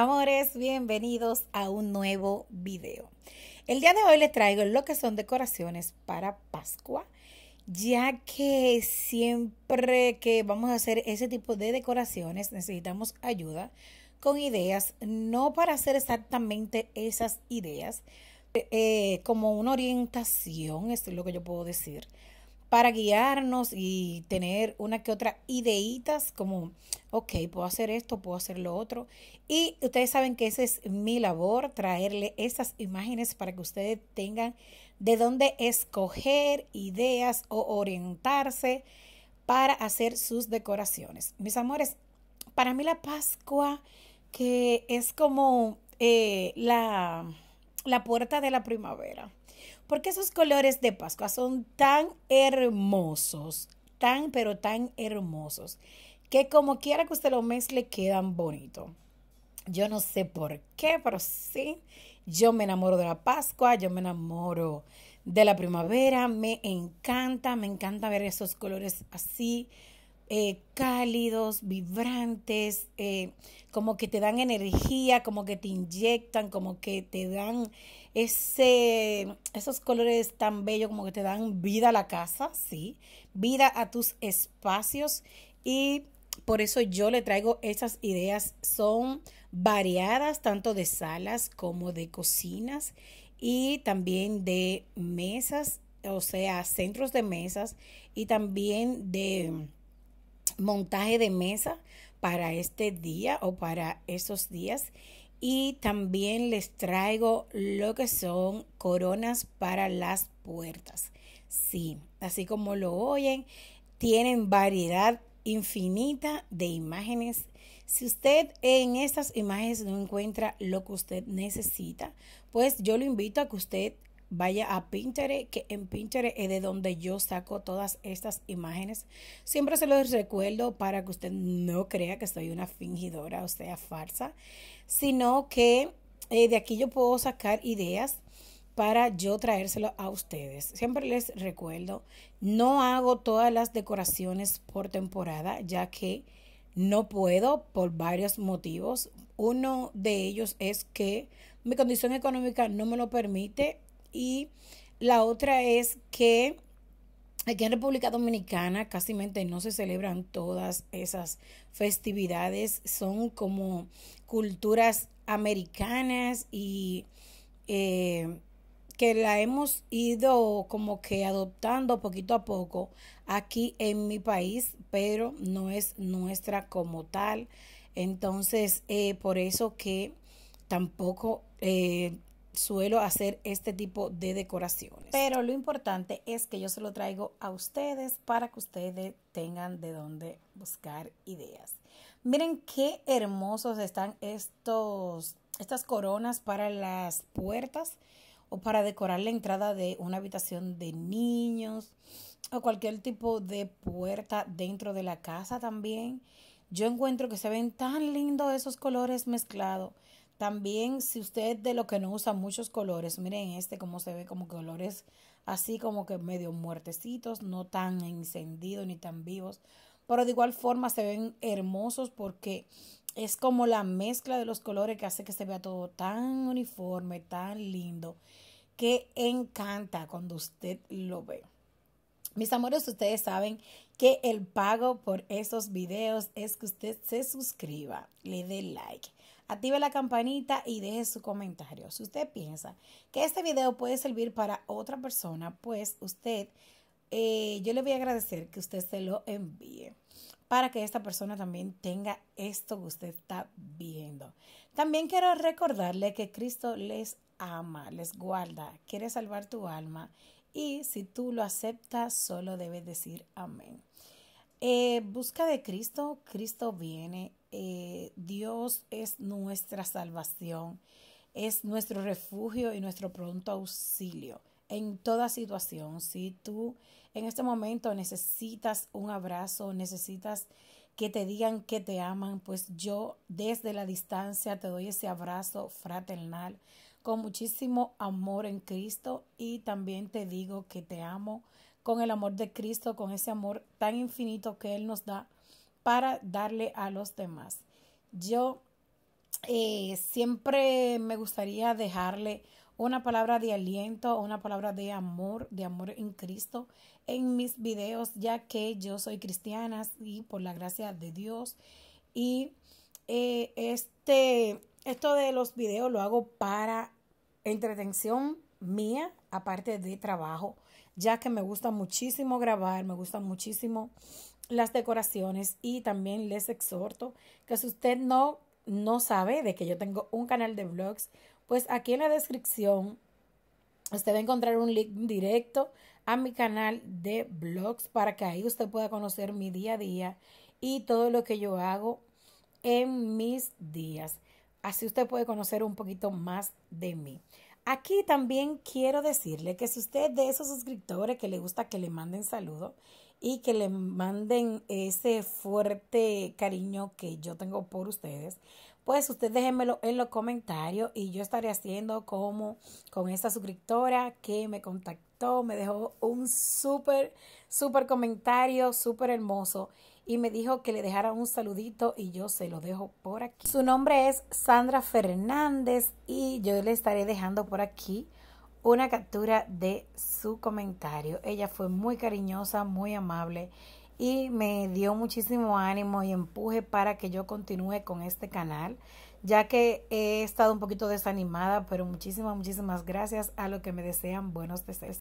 amores, bienvenidos a un nuevo video. El día de hoy les traigo lo que son decoraciones para Pascua, ya que siempre que vamos a hacer ese tipo de decoraciones necesitamos ayuda con ideas, no para hacer exactamente esas ideas, eh, como una orientación, es lo que yo puedo decir, para guiarnos y tener una que otra ideitas como, ok, puedo hacer esto, puedo hacer lo otro. Y ustedes saben que esa es mi labor, traerle esas imágenes para que ustedes tengan de dónde escoger ideas o orientarse para hacer sus decoraciones. Mis amores, para mí la Pascua, que es como eh, la puerta de la primavera porque esos colores de Pascua son tan hermosos, tan pero tan hermosos, que como quiera que usted lo mezcle quedan bonitos. Yo no sé por qué, pero sí, yo me enamoro de la Pascua, yo me enamoro de la primavera, me encanta, me encanta ver esos colores así eh, cálidos, vibrantes, eh, como que te dan energía, como que te inyectan, como que te dan ese, esos colores tan bellos, como que te dan vida a la casa, sí, vida a tus espacios y por eso yo le traigo esas ideas, son variadas tanto de salas como de cocinas y también de mesas, o sea, centros de mesas y también de montaje de mesa para este día o para esos días. Y también les traigo lo que son coronas para las puertas. Sí, así como lo oyen, tienen variedad infinita de imágenes. Si usted en estas imágenes no encuentra lo que usted necesita, pues yo lo invito a que usted vaya a Pinterest, que en Pinterest es de donde yo saco todas estas imágenes. Siempre se los recuerdo para que usted no crea que soy una fingidora, o sea, farsa, sino que eh, de aquí yo puedo sacar ideas para yo traérselo a ustedes. Siempre les recuerdo, no hago todas las decoraciones por temporada, ya que no puedo por varios motivos. Uno de ellos es que mi condición económica no me lo permite y la otra es que aquí en República Dominicana casi no se celebran todas esas festividades, son como culturas americanas y eh, que la hemos ido como que adoptando poquito a poco aquí en mi país, pero no es nuestra como tal. Entonces, eh, por eso que tampoco eh, suelo hacer este tipo de decoraciones. Pero lo importante es que yo se lo traigo a ustedes para que ustedes tengan de dónde buscar ideas. Miren qué hermosos están estos, estas coronas para las puertas o para decorar la entrada de una habitación de niños o cualquier tipo de puerta dentro de la casa también. Yo encuentro que se ven tan lindos esos colores mezclados. También si usted de lo que no usa muchos colores, miren este cómo se ve como colores así como que medio muertecitos, no tan encendidos ni tan vivos, pero de igual forma se ven hermosos porque es como la mezcla de los colores que hace que se vea todo tan uniforme, tan lindo, que encanta cuando usted lo ve. Mis amores, ustedes saben que el pago por estos videos es que usted se suscriba, le dé like active la campanita y deje su comentario. Si usted piensa que este video puede servir para otra persona, pues usted, eh, yo le voy a agradecer que usted se lo envíe para que esta persona también tenga esto que usted está viendo. También quiero recordarle que Cristo les ama, les guarda, quiere salvar tu alma y si tú lo aceptas, solo debes decir amén. Eh, busca de Cristo, Cristo viene, eh, Dios es nuestra salvación, es nuestro refugio y nuestro pronto auxilio en toda situación. Si tú en este momento necesitas un abrazo, necesitas que te digan que te aman, pues yo desde la distancia te doy ese abrazo fraternal con muchísimo amor en Cristo y también te digo que te amo con el amor de Cristo, con ese amor tan infinito que Él nos da para darle a los demás. Yo eh, siempre me gustaría dejarle una palabra de aliento, una palabra de amor, de amor en Cristo en mis videos, ya que yo soy cristiana y por la gracia de Dios. Y eh, este, esto de los videos lo hago para entretención mía, aparte de trabajo, ya que me gusta muchísimo grabar, me gusta muchísimo las decoraciones y también les exhorto que si usted no, no sabe de que yo tengo un canal de vlogs, pues aquí en la descripción usted va a encontrar un link directo a mi canal de vlogs para que ahí usted pueda conocer mi día a día y todo lo que yo hago en mis días. Así usted puede conocer un poquito más de mí. Aquí también quiero decirle que si usted de esos suscriptores que le gusta que le manden saludos y que le manden ese fuerte cariño que yo tengo por ustedes, pues ustedes déjenmelo en los comentarios y yo estaré haciendo como con esta suscriptora que me contactó, me dejó un súper, súper comentario, súper hermoso y me dijo que le dejara un saludito y yo se lo dejo por aquí. Su nombre es Sandra Fernández y yo le estaré dejando por aquí una captura de su comentario. Ella fue muy cariñosa, muy amable y me dio muchísimo ánimo y empuje para que yo continúe con este canal, ya que he estado un poquito desanimada, pero muchísimas, muchísimas gracias a lo que me desean buenos deseos.